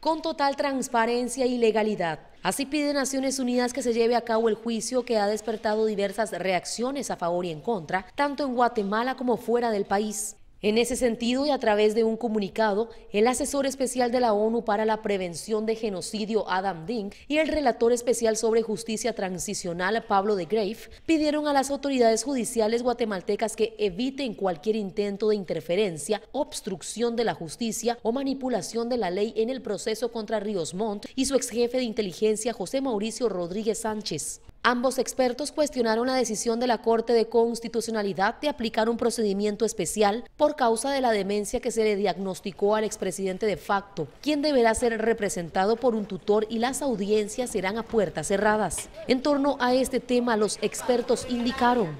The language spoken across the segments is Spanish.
con total transparencia y legalidad. Así pide Naciones Unidas que se lleve a cabo el juicio que ha despertado diversas reacciones a favor y en contra, tanto en Guatemala como fuera del país. En ese sentido y a través de un comunicado, el asesor especial de la ONU para la prevención de genocidio Adam Ding y el relator especial sobre justicia transicional Pablo de Grave pidieron a las autoridades judiciales guatemaltecas que eviten cualquier intento de interferencia, obstrucción de la justicia o manipulación de la ley en el proceso contra Ríos Montt y su exjefe de inteligencia José Mauricio Rodríguez Sánchez. Ambos expertos cuestionaron la decisión de la Corte de Constitucionalidad de aplicar un procedimiento especial por causa de la demencia que se le diagnosticó al expresidente de facto, quien deberá ser representado por un tutor y las audiencias serán a puertas cerradas. En torno a este tema, los expertos indicaron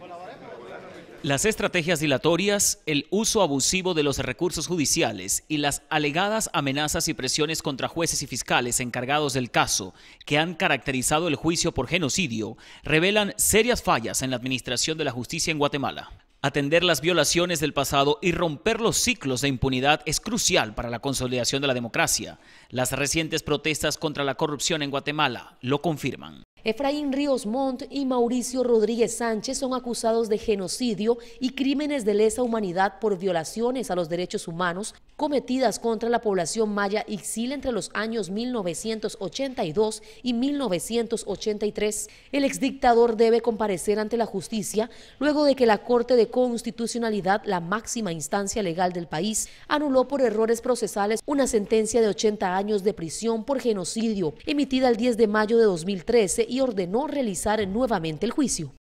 las estrategias dilatorias, el uso abusivo de los recursos judiciales y las alegadas amenazas y presiones contra jueces y fiscales encargados del caso que han caracterizado el juicio por genocidio revelan serias fallas en la administración de la justicia en Guatemala. Atender las violaciones del pasado y romper los ciclos de impunidad es crucial para la consolidación de la democracia. Las recientes protestas contra la corrupción en Guatemala lo confirman. Efraín Ríos Montt y Mauricio Rodríguez Sánchez son acusados de genocidio y crímenes de lesa humanidad por violaciones a los derechos humanos cometidas contra la población maya Ixil entre los años 1982 y 1983. El exdictador debe comparecer ante la justicia luego de que la Corte de constitucionalidad, la máxima instancia legal del país, anuló por errores procesales una sentencia de 80 años de prisión por genocidio emitida el 10 de mayo de 2013 y ordenó realizar nuevamente el juicio.